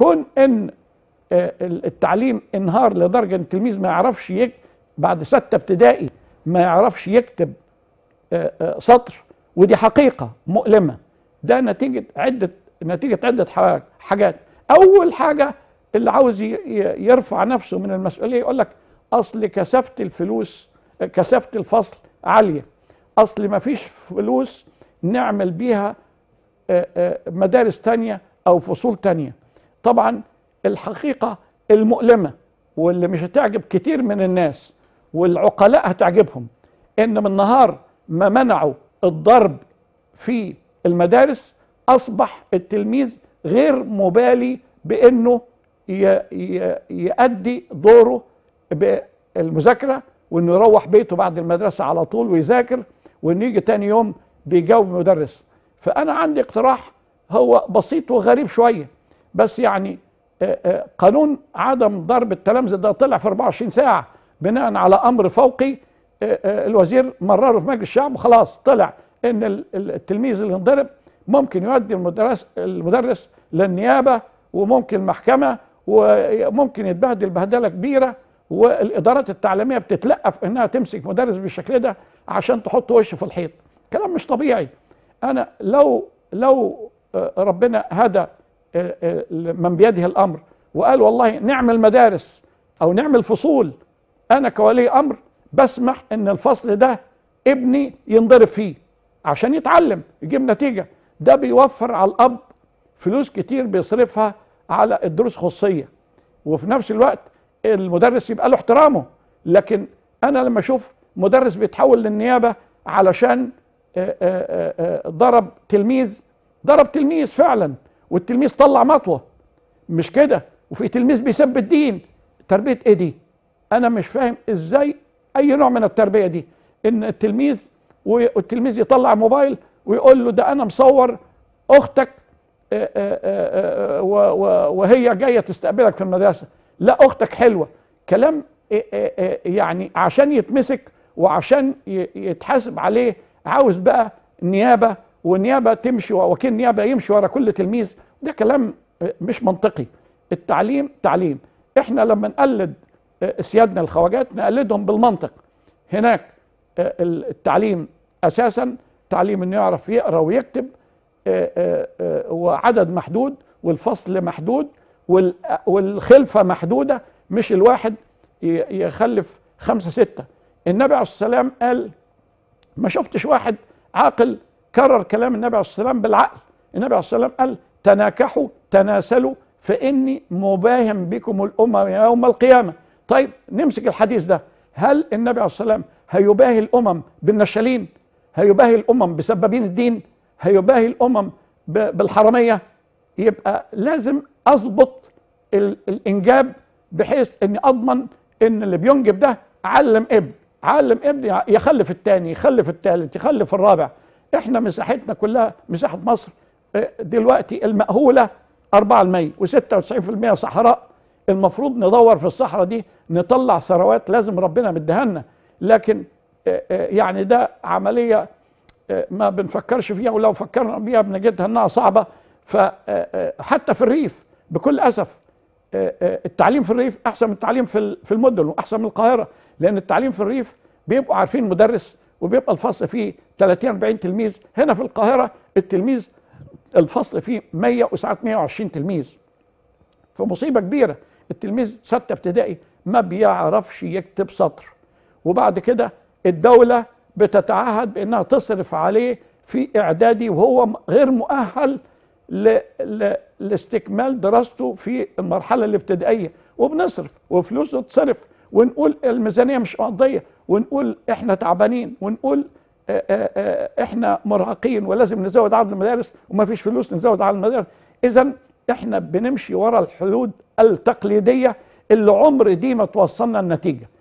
كون ان آه، التعليم انهار لدرجه ان التلميذ ما يعرفش يكتب بعد سته ابتدائي ما يعرفش يكتب آه، آه، سطر ودي حقيقه مؤلمه ده نتيجه عده نتيجه عده حاجات اول حاجه اللي عاوز يرفع نفسه من المسؤوليه يقول لك اصل كثافه الفلوس كثافه الفصل عاليه اصل ما فيش فلوس نعمل بيها مدارس تانية او فصول تانية طبعا الحقيقة المؤلمة واللي مش هتعجب كتير من الناس والعقلاء هتعجبهم ان من نهار ما منعوا الضرب في المدارس اصبح التلميذ غير مبالي بانه يؤدي دوره بالمذاكره وانه يروح بيته بعد المدرسه على طول ويذاكر وانه يجي تاني يوم بيجاوب مدرس فانا عندي اقتراح هو بسيط وغريب شويه بس يعني آه، آه، قانون عدم ضرب التلامذه ده طلع في 24 ساعه بناء على امر فوقي آه، الوزير مرره في مجلس الشعب وخلاص طلع ان التلميذ اللي انضرب ممكن يودي المدرس المدرس للنيابه وممكن محكمه وممكن يتبهدل بهدله كبيره والادارات التعليميه بتتلقف انها تمسك مدرس بالشكل ده عشان تحط وشه في الحيط كلام مش طبيعي انا لو لو ربنا هدى آه، آه، من بيده الأمر وقال والله نعمل مدارس أو نعمل فصول أنا كولي أمر بسمح إن الفصل ده ابني ينضرب فيه عشان يتعلم يجيب نتيجة ده بيوفر على الأب فلوس كتير بيصرفها على الدروس خصية وفي نفس الوقت المدرس يبقى له احترامه لكن أنا لما أشوف مدرس بيتحول للنيابة علشان آه، ضرب تلميذ ضرب تلميذ فعلا والتلميذ طلع مطوه مش كده وفي تلميذ بيسب الدين تربيه ايه دي انا مش فاهم ازاي اي نوع من التربيه دي ان التلميذ والتلميذ يطلع موبايل ويقول له ده انا مصور اختك وهي جايه تستقبلك في المدرسه لا اختك حلوه كلام يعني عشان يتمسك وعشان يتحاسب عليه عاوز بقى نيابه والنيابه تمشي ووكيل النيابه يمشي ورا كل تلميذ ده كلام آه، مش منطقي التعليم تعليم احنا لما نقلد آه، سيادنا الخواجات نقلدهم بالمنطق هناك آه، التعليم اساسا تعليم انه يعرف يقرا ويكتب وعدد محدود والفصل محدود والخلفه محدوده مش الواحد يخلف خمسه سته النبي عليه الصلاه والسلام قال ما شفتش واحد عاقل كرر كلام النبي عليه الصلاه والسلام بالعقل النبي عليه الصلاه والسلام قال تناكحوا تناسلوا فإني مباهم بكم الأمم يوم القيامة طيب نمسك الحديث ده هل النبي عليه الصلاه والسلام هيباهي الأمم بالنشالين هيباهي الأمم بسبابين الدين هيباهي الأمم بالحرامية يبقى لازم أضبط الإنجاب بحيث أني أضمن أن اللي بينجب ده علم ابن علم ابن يخلف الثاني يخلف الثالث يخلف الرابع احنا مساحتنا كلها مساحه مصر آه، دلوقتي المأهوله 4 المية و96% صحراء المفروض ندور في الصحراء دي نطلع ثروات لازم ربنا مديها لنا لكن آه، آه، يعني ده عمليه ما بنفكرش فيها ولو فكرنا بيها بنجدها انها صعبه فحتى في الريف بكل اسف التعليم في الريف احسن من التعليم في المدن واحسن من القاهره لان التعليم في الريف بيبقوا عارفين مدرس وبيبقى الفصل فيه 30 40 تلميذ هنا في القاهره التلميذ الفصل فيه 100 وساعات 120 تلميذ فمصيبه كبيره التلميذ سته ابتدائي ما بيعرفش يكتب سطر وبعد كده الدوله بتتعهد بانها تصرف عليه في اعدادي وهو غير مؤهل ل... ل... لاستكمال دراسته في المرحله الابتدائيه وبنصرف وفلوسه تصرف ونقول الميزانيه مش مقضيه ونقول احنا تعبانين ونقول آه، آه، آه، احنا مرهقين ولازم نزود عدد المدارس وما فيش فلوس نزود عدد المدارس اذا احنا بنمشي ورا الحدود التقليديه اللي عمر دي ما توصلنا النتيجه